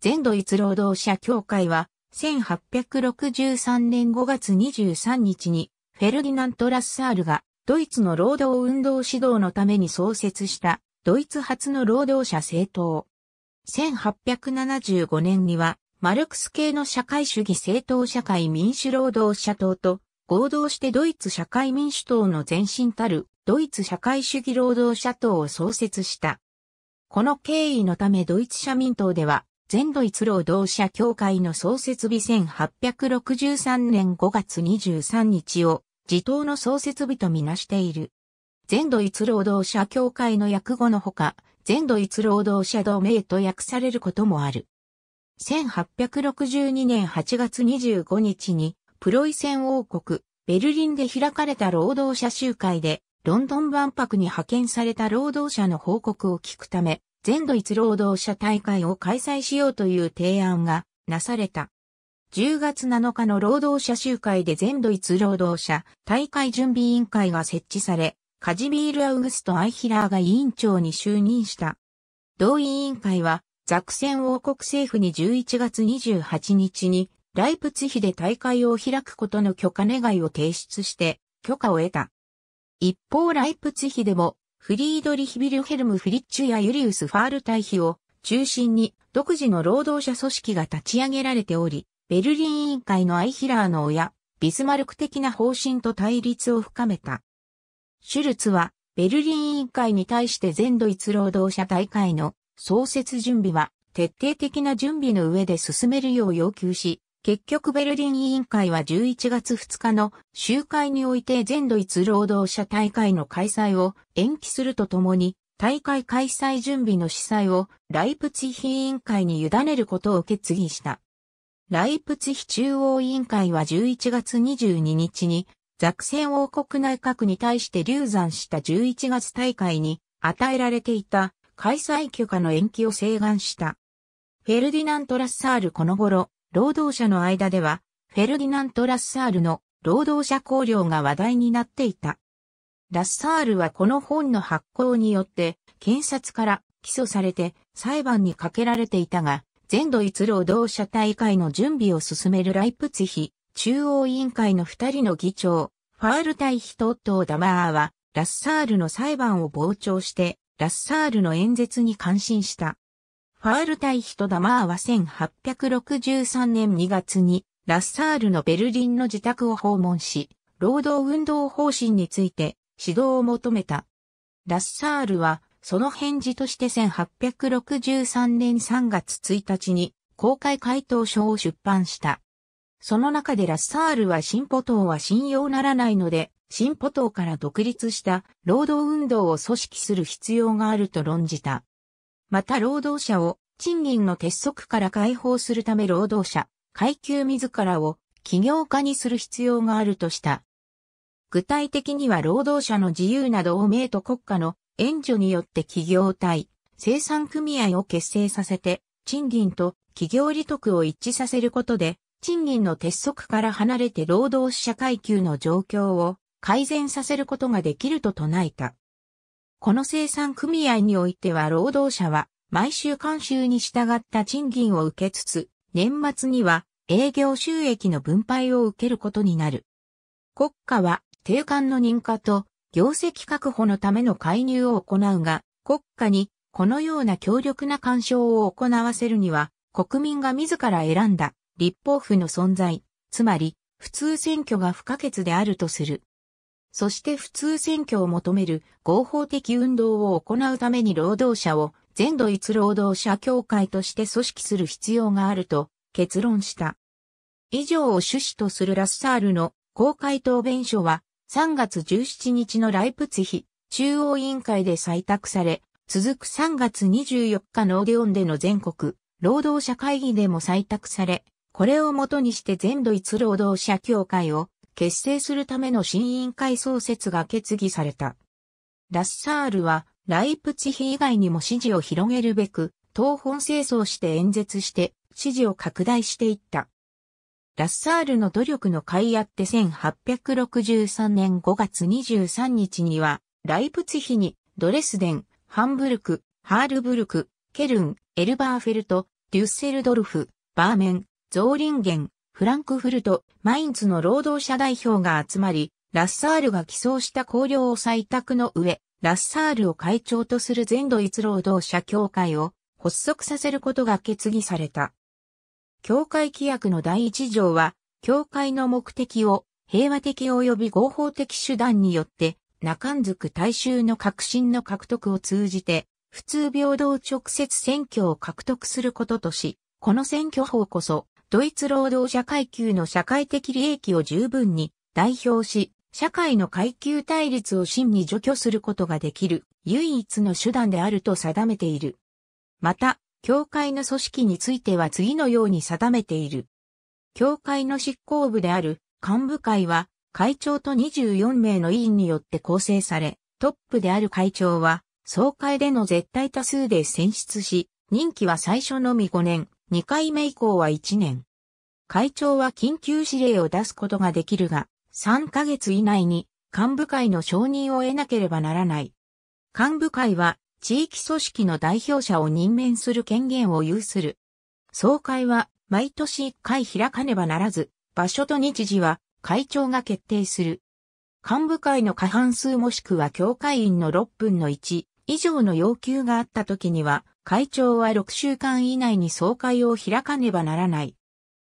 全ドイツ労働者協会は、1863年5月23日に、フェルディナント・ラッサールが、ドイツの労働運動指導のために創設した、ドイツ初の労働者政党。1875年には、マルクス系の社会主義政党社会民主労働者党と、合同してドイツ社会民主党の前身たる、ドイツ社会主義労働者党を創設した。この経緯のためドイツ社民党では、全ドイツ労働者協会の創設日1863年5月23日を自党の創設日とみなしている。全ドイツ労働者協会の訳語のほか、全ドイツ労働者同盟と訳されることもある。1862年8月25日に、プロイセン王国、ベルリンで開かれた労働者集会で、ロンドン万博に派遣された労働者の報告を聞くため、全ドイツ労働者大会を開催しようという提案がなされた。10月7日の労働者集会で全ドイツ労働者大会準備委員会が設置され、カジミール・アウグスト・アイヒラーが委員長に就任した。同委員会は、ザクセン王国政府に11月28日に、ライプツヒで大会を開くことの許可願いを提出して、許可を得た。一方ライプツヒでも、フリードリヒ・ビルヘルム・フリッチュやユリウス・ファール対比を中心に独自の労働者組織が立ち上げられており、ベルリン委員会のアイヒラーの親、ビスマルク的な方針と対立を深めた。シュルツは、ベルリン委員会に対して全ドイツ労働者大会の創設準備は、徹底的な準備の上で進めるよう要求し、結局ベルリン委員会は11月2日の集会において全ドイツ労働者大会の開催を延期するとともに、大会開催準備の司祭をライプツィヒ委員会に委ねることを決議した。ライプツィヒ中央委員会は11月22日に、ザクセン王国内閣に対して流産した11月大会に与えられていた開催許可の延期を請願した。フェルディナント・ラッサールこの頃、労働者の間では、フェルディナント・ラッサールの労働者考慮が話題になっていた。ラッサールはこの本の発行によって、検察から起訴されて裁判にかけられていたが、全ドイツ労働者大会の準備を進めるライプツヒ中央委員会の二人の議長、ファール対ヒトット・ダマーは、ラッサールの裁判を傍聴して、ラッサールの演説に感心した。ファール対ヒトダマーは1863年2月にラッサールのベルリンの自宅を訪問し、労働運動方針について指導を求めた。ラッサールはその返事として1863年3月1日に公開回答書を出版した。その中でラッサールは進歩党は信用ならないので、進歩党から独立した労働運動を組織する必要があると論じた。また労働者を賃金の鉄則から解放するため労働者、階級自らを起業家にする必要があるとした。具体的には労働者の自由などを名と国家の援助によって企業体、生産組合を結成させて、賃金と企業利得を一致させることで、賃金の鉄則から離れて労働者階級の状況を改善させることができると唱えた。この生産組合においては労働者は毎週監修に従った賃金を受けつつ、年末には営業収益の分配を受けることになる。国家は定款の認可と業績確保のための介入を行うが、国家にこのような強力な干渉を行わせるには、国民が自ら選んだ立法府の存在、つまり普通選挙が不可欠であるとする。そして普通選挙を求める合法的運動を行うために労働者を全ドイツ労働者協会として組織する必要があると結論した。以上を趣旨とするラッサールの公開答弁書は3月17日のライプツヒ中央委員会で採択され、続く3月24日のオデオンでの全国労働者会議でも採択され、これをもとにして全ドイツ労働者協会を結成するための新委員会創設が決議された。ラッサールは、ライプチヒ以外にも支持を広げるべく、東本清掃して演説して、支持を拡大していった。ラッサールの努力の甲斐あって1863年5月23日には、ライプツヒに、ドレスデン、ハンブルク、ハールブルク、ケルン、エルバーフェルト、デュッセルドルフ、バーメン、ゾーリンゲン、フランクフルト、マインツの労働者代表が集まり、ラッサールが起贈した綱領を採択の上、ラッサールを会長とする全ドイツ労働者協会を発足させることが決議された。協会規約の第一条は、協会の目的を平和的及び合法的手段によって、中んづく大衆の革新の獲得を通じて、普通平等直接選挙を獲得することとし、この選挙法こそ、ドイツ労働者階級の社会的利益を十分に代表し、社会の階級対立を真に除去することができる唯一の手段であると定めている。また、教会の組織については次のように定めている。教会の執行部である幹部会は会長と24名の委員によって構成され、トップである会長は総会での絶対多数で選出し、任期は最初のみ5年、2回目以降は1年。会長は緊急指令を出すことができるが、3ヶ月以内に幹部会の承認を得なければならない。幹部会は地域組織の代表者を任命する権限を有する。総会は毎年1回開かねばならず、場所と日時は会長が決定する。幹部会の過半数もしくは協会員の6分の1以上の要求があった時には会長は6週間以内に総会を開かねばならない。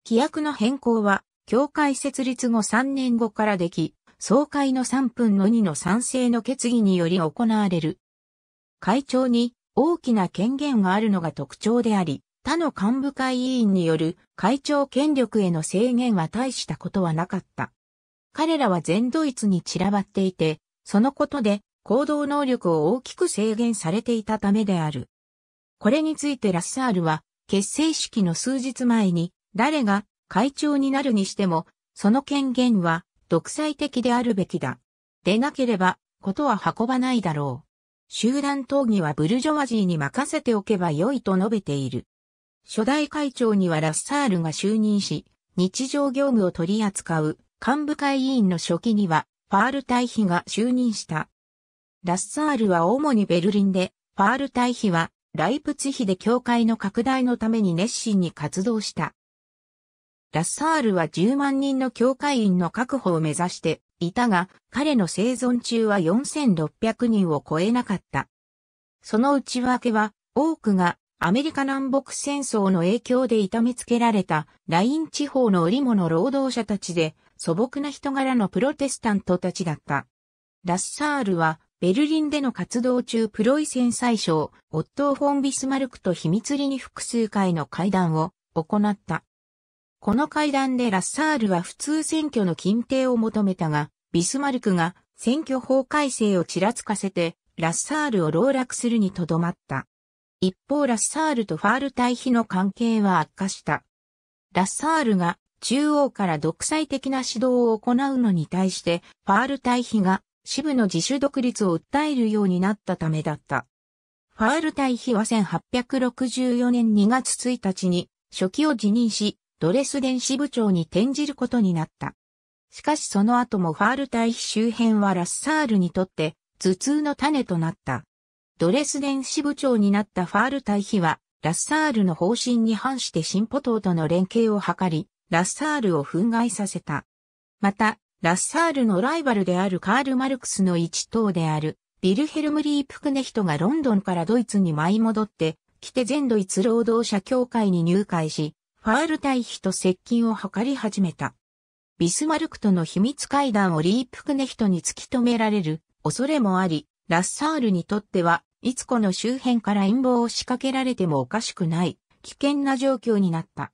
規約の変更は、協会設立後3年後からでき、総会の3分の2の賛成の決議により行われる。会長に大きな権限があるのが特徴であり、他の幹部会委員による会長権力への制限は大したことはなかった。彼らは全ドイツに散らばっていて、そのことで行動能力を大きく制限されていたためである。これについてラッサールは、結成式の数日前に、誰が会長になるにしても、その権限は独裁的であるべきだ。でなければ、ことは運ばないだろう。集団討議はブルジョワジーに任せておけばよいと述べている。初代会長にはラッサールが就任し、日常業務を取り扱う幹部会委員の初期には、ファール大比が就任した。ラッサールは主にベルリンで、ファール大比はライプツヒで教会の拡大のために熱心に活動した。ラッサールは10万人の教会員の確保を目指していたが、彼の生存中は4600人を超えなかった。その内訳は、多くがアメリカ南北戦争の影響で痛めつけられたライン地方の織物労働者たちで素朴な人柄のプロテスタントたちだった。ラッサールはベルリンでの活動中プロイセン宰相、オットー・フォン・ビスマルクと秘密裏に複数回の会談を行った。この会談でラッサールは普通選挙の禁定を求めたが、ビスマルクが選挙法改正をちらつかせて、ラッサールを籠絡するにとどまった。一方ラッサールとファール対比の関係は悪化した。ラッサールが中央から独裁的な指導を行うのに対して、ファール対比が支部の自主独立を訴えるようになったためだった。ファール対比は1864年2月1日に初期を辞任し、ドレスデン支部長に転じることになった。しかしその後もファール対比周辺はラッサールにとって頭痛の種となった。ドレスデン支部長になったファール対比は、ラッサールの方針に反して進歩党との連携を図り、ラッサールを憤慨させた。また、ラッサールのライバルであるカール・マルクスの一党である、ビルヘルム・リープクネヒトがロンドンからドイツに舞い戻って、来て全ドイツ労働者協会に入会し、ファール対比と接近を図り始めた。ビスマルクとの秘密会談をリープクネヒトに突き止められる恐れもあり、ラッサールにとっては、いつこの周辺から陰謀を仕掛けられてもおかしくない、危険な状況になった。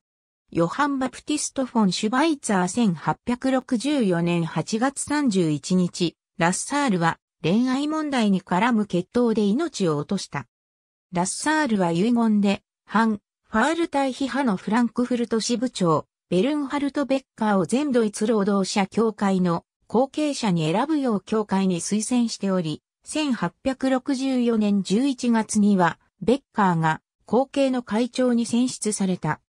ヨハン・バプティスト・フォン・シュバイツァー1864年8月31日、ラッサールは恋愛問題に絡む決闘で命を落とした。ラッサールは遺言で、反、ファール対比派のフランクフルト支部長、ベルンハルト・ベッカーを全ドイツ労働者協会の後継者に選ぶよう協会に推薦しており、1864年11月には、ベッカーが後継の会長に選出された。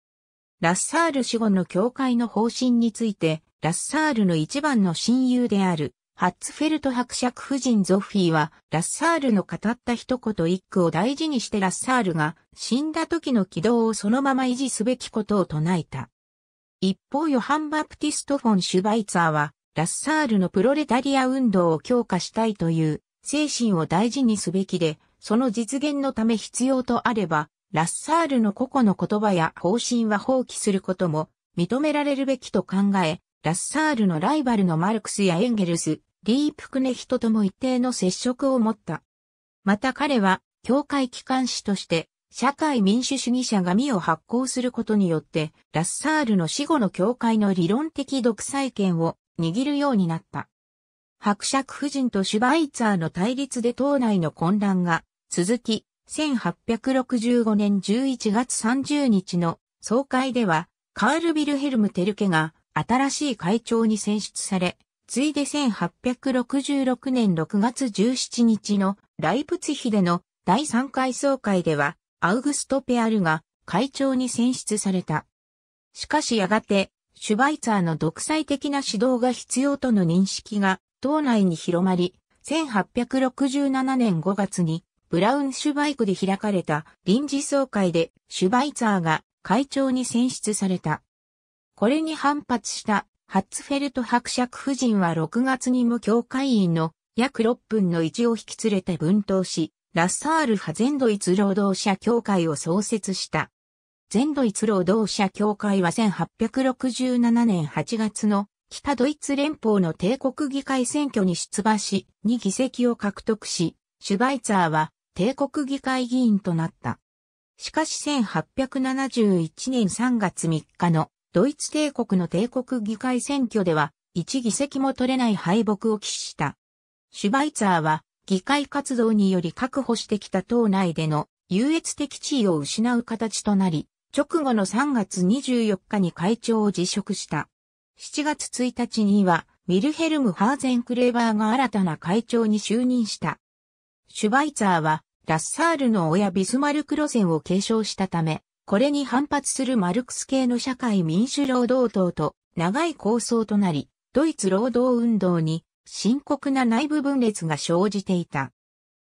ラッサール死後の教会の方針について、ラッサールの一番の親友である、ハッツフェルト伯爵夫人ゾフィーは、ラッサールの語った一言一句を大事にしてラッサールが死んだ時の軌道をそのまま維持すべきことを唱えた。一方ヨハン・バプティスト・フォン・シュバイツァーは、ラッサールのプロレタリア運動を強化したいという精神を大事にすべきで、その実現のため必要とあれば、ラッサールの個々の言葉や方針は放棄することも認められるべきと考え、ラッサールのライバルのマルクスやエンゲルス、リープクネヒトとも一定の接触を持った。また彼は、教会機関士として、社会民主主義者が身を発行することによって、ラッサールの死後の教会の理論的独裁権を握るようになった。伯爵夫人とシュバイツァーの対立で党内の混乱が続き、1865年11月30日の総会では、カール・ビルヘルム・テルケが新しい会長に選出され、ついで1866年6月17日のライプツヒでの第3回総会では、アウグスト・ペアルが会長に選出された。しかしやがて、シュバイツァーの独裁的な指導が必要との認識が党内に広まり、1867年5月にブラウンシュバイクで開かれた臨時総会でシュバイツァーが会長に選出された。これに反発したハッツフェルト伯爵夫人は6月に無教会員の約6分の1を引き連れて分党し、ラッサール派全ドイツ労働者協会を創設した。全ドイツ労働者協会は1867年8月の北ドイツ連邦の帝国議会選挙に出馬し、2議席を獲得し、シュバイツァーは帝国議会議員となった。しかし1871年3月3日のドイツ帝国の帝国議会選挙では1議席も取れない敗北を喫した。シュバイツァーは議会活動により確保してきた党内での優越的地位を失う形となり、直後の3月24日に会長を辞職した。7月1日には、ウィルヘルム・ハーゼンクレーバーが新たな会長に就任した。シュバイツァーはラッサールの親ビスマルク路線を継承したため、これに反発するマルクス系の社会民主労働党と長い構想となり、ドイツ労働運動に深刻な内部分裂が生じていた。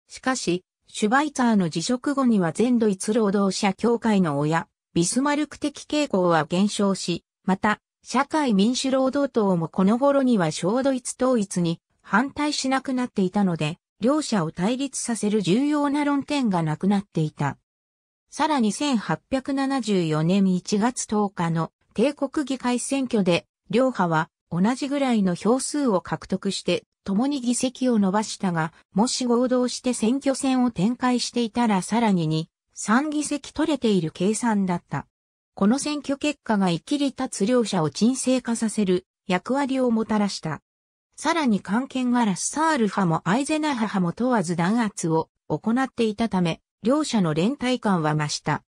しかし、シュバイツァーの辞職後には全ドイツ労働者協会の親、ビスマルク的傾向は減少し、また、社会民主労働党もこの頃には小ドイツ統一に反対しなくなっていたので、両者を対立させる重要な論点がなくなっていた。さらに1874年1月10日の帝国議会選挙で、両派は同じぐらいの票数を獲得して、共に議席を伸ばしたが、もし合同して選挙戦を展開していたらさらに2、3議席取れている計算だった。この選挙結果が生きり立つ両者を沈静化させる役割をもたらした。さらに関係ガラスサール派もアイゼナハ派も問わず弾圧を行っていたため、両者の連帯感は増した。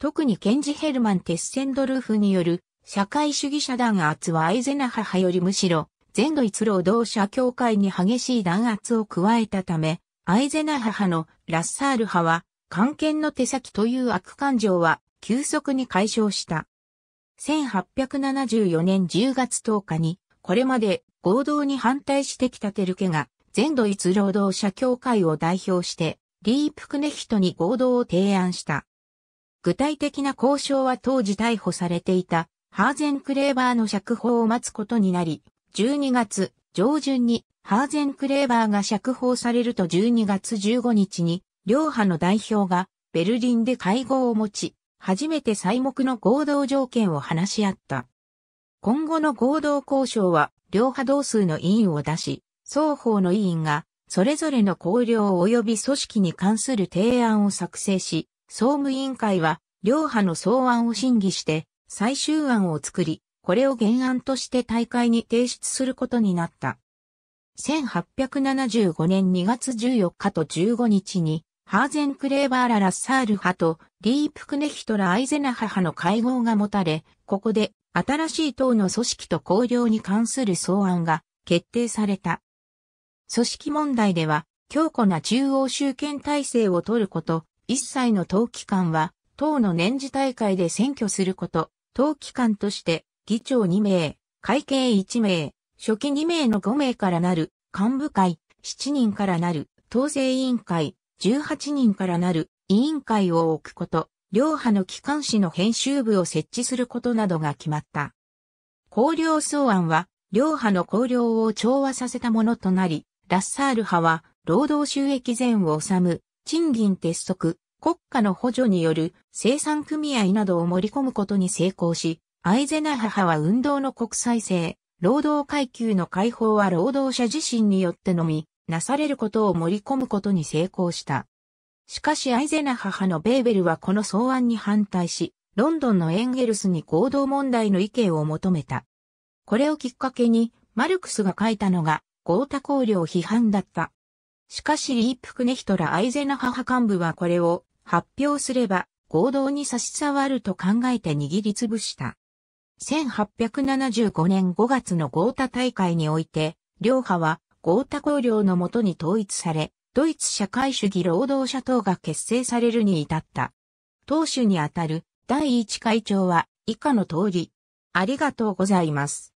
特にケンジ・ヘルマン・テッセンドルフによる社会主義者弾圧はアイゼナハ派よりむしろ全ドイツ労働者協会に激しい弾圧を加えたため、アイゼナハ派のラッサール派は、関係の手先という悪感情は急速に解消した。1874年10月10日に、これまで合同に反対してきたテルケが、全ドイツ労働者協会を代表して、リープクネヒトに合同を提案した。具体的な交渉は当時逮捕されていた、ハーゼンクレーバーの釈放を待つことになり、12月上旬にハーゼンクレーバーが釈放されると12月15日に、両派の代表がベルリンで会合を持ち、初めて最目の合同条件を話し合った。今後の合同交渉は両派同数の委員を出し、双方の委員が、それぞれの綱領及び組織に関する提案を作成し、総務委員会は、両派の草案を審議して、最終案を作り、これを原案として大会に提出することになった。1875年2月14日と15日に、ハーゼンクレーバーラ・ラッサール派とディープクネヒトラ・アイゼナハ派の会合が持たれ、ここで新しい党の組織と綱領に関する草案が決定された。組織問題では強固な中央集権体制を取ること、一切の党機関は党の年次大会で選挙すること、党機関として議長2名、会計1名、初期2名の5名からなる幹部会、7人からなる党勢委員会、18人からなる委員会を置くこと、両派の機関紙の編集部を設置することなどが決まった。公領草案は、両派の公領を調和させたものとなり、ラッサール派は、労働収益税を収む、賃金鉄則、国家の補助による生産組合などを盛り込むことに成功し、アイゼナハ派は運動の国際性、労働階級の解放は労働者自身によってのみ、なされることを盛り込むことに成功した。しかしアイゼナ母のベーベルはこの草案に反対し、ロンドンのエンゲルスに合同問題の意見を求めた。これをきっかけに、マルクスが書いたのが、ゴータ考領批判だった。しかしリープクネヒトラ・アイゼナ母幹部はこれを発表すれば、合同に差し障ると考えて握りつぶした。1875年5月のゴータ大会において、両派はゴータ公領のもとに統一され、ドイツ社会主義労働者党が結成されるに至った。党首にあたる第一会長は以下の通り。ありがとうございます。